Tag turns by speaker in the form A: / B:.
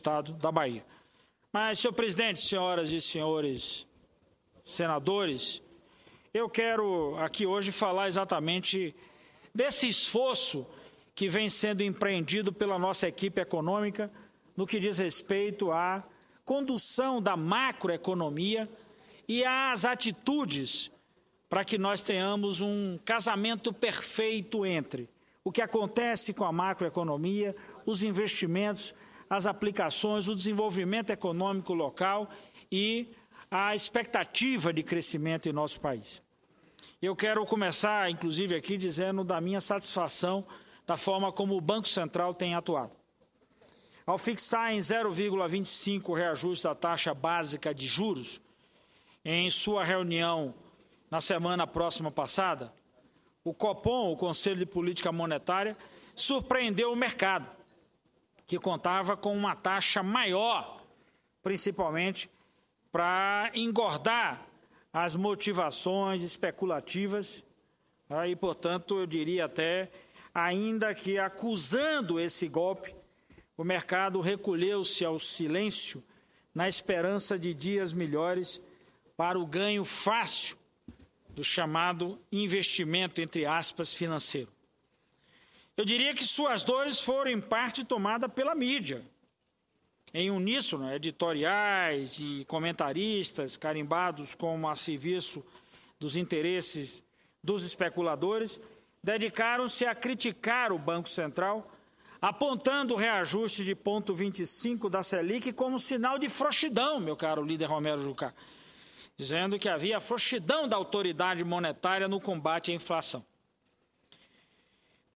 A: Estado da Bahia. Mas, senhor presidente, senhoras e senhores senadores, eu quero aqui hoje falar exatamente desse esforço que vem sendo empreendido pela nossa equipe econômica no que diz respeito à condução da macroeconomia e às atitudes para que nós tenhamos um casamento perfeito entre o que acontece com a macroeconomia, os investimentos as aplicações, o desenvolvimento econômico local e a expectativa de crescimento em nosso país. Eu quero começar, inclusive, aqui dizendo da minha satisfação da forma como o Banco Central tem atuado. Ao fixar em 0,25 o reajuste da taxa básica de juros, em sua reunião na semana próxima passada, o COPOM, o Conselho de Política Monetária, surpreendeu o mercado que contava com uma taxa maior, principalmente para engordar as motivações especulativas né, e, portanto, eu diria até, ainda que acusando esse golpe, o mercado recolheu-se ao silêncio na esperança de dias melhores para o ganho fácil do chamado investimento, entre aspas, financeiro. Eu diria que suas dores foram em parte tomadas pela mídia. Em uníssono, né, editoriais e comentaristas carimbados como a serviço dos interesses dos especuladores dedicaram-se a criticar o Banco Central, apontando o reajuste de ponto 25 da Selic como sinal de frouxidão, meu caro líder Romero Jucá, dizendo que havia frouxidão da autoridade monetária no combate à inflação.